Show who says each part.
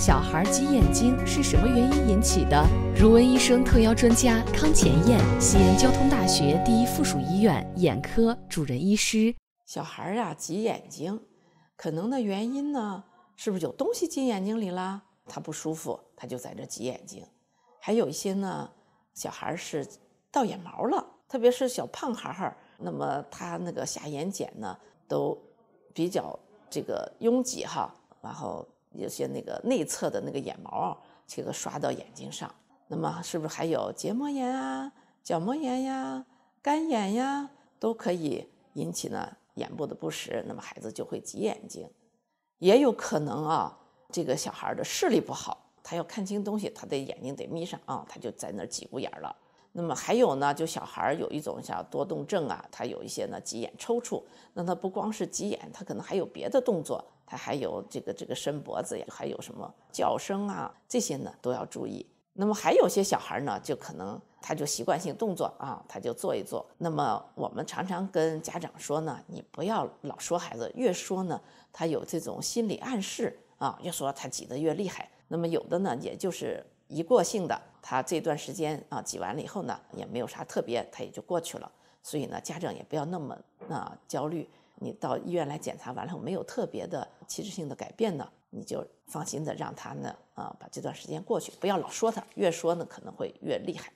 Speaker 1: 小孩儿挤眼睛是什么原因引起的？如闻医生特邀专家康前燕，西安交通大学第一附属医院眼科主任医师。小孩儿啊、挤眼睛，
Speaker 2: 可能的原因呢，是不是有东西进眼睛里了？他不舒服，他就在这挤眼睛。还有一些呢，小孩儿是倒眼毛了，特别是小胖孩儿，那么他那个下眼睑呢，都比较这个拥挤哈，然后。有些那个内侧的那个眼毛，这个刷到眼睛上，那么是不是还有结膜炎啊、角膜炎呀、干眼呀，都可以引起呢眼部的不适，那么孩子就会挤眼睛。也有可能啊，这个小孩的视力不好，他要看清东西，他的眼睛得眯上啊，他就在那挤鼓眼了。那么还有呢，就小孩有一种像多动症啊，他有一些呢挤眼抽搐，那他不光是挤眼，他可能还有别的动作。他还有这个这个伸脖子呀，还有什么叫声啊？这些呢都要注意。那么还有些小孩呢，就可能他就习惯性动作啊，他就坐一坐。那么我们常常跟家长说呢，你不要老说孩子，越说呢，他有这种心理暗示啊，越说他挤得越厉害。那么有的呢，也就是一过性的，他这段时间啊挤完了以后呢，也没有啥特别，他也就过去了。所以呢，家长也不要那么啊焦虑。你到医院来检查完了，没有特别的器质性的改变呢，你就放心的让他呢，啊，把这段时间过去，不要老说他，越说呢可能会越厉害。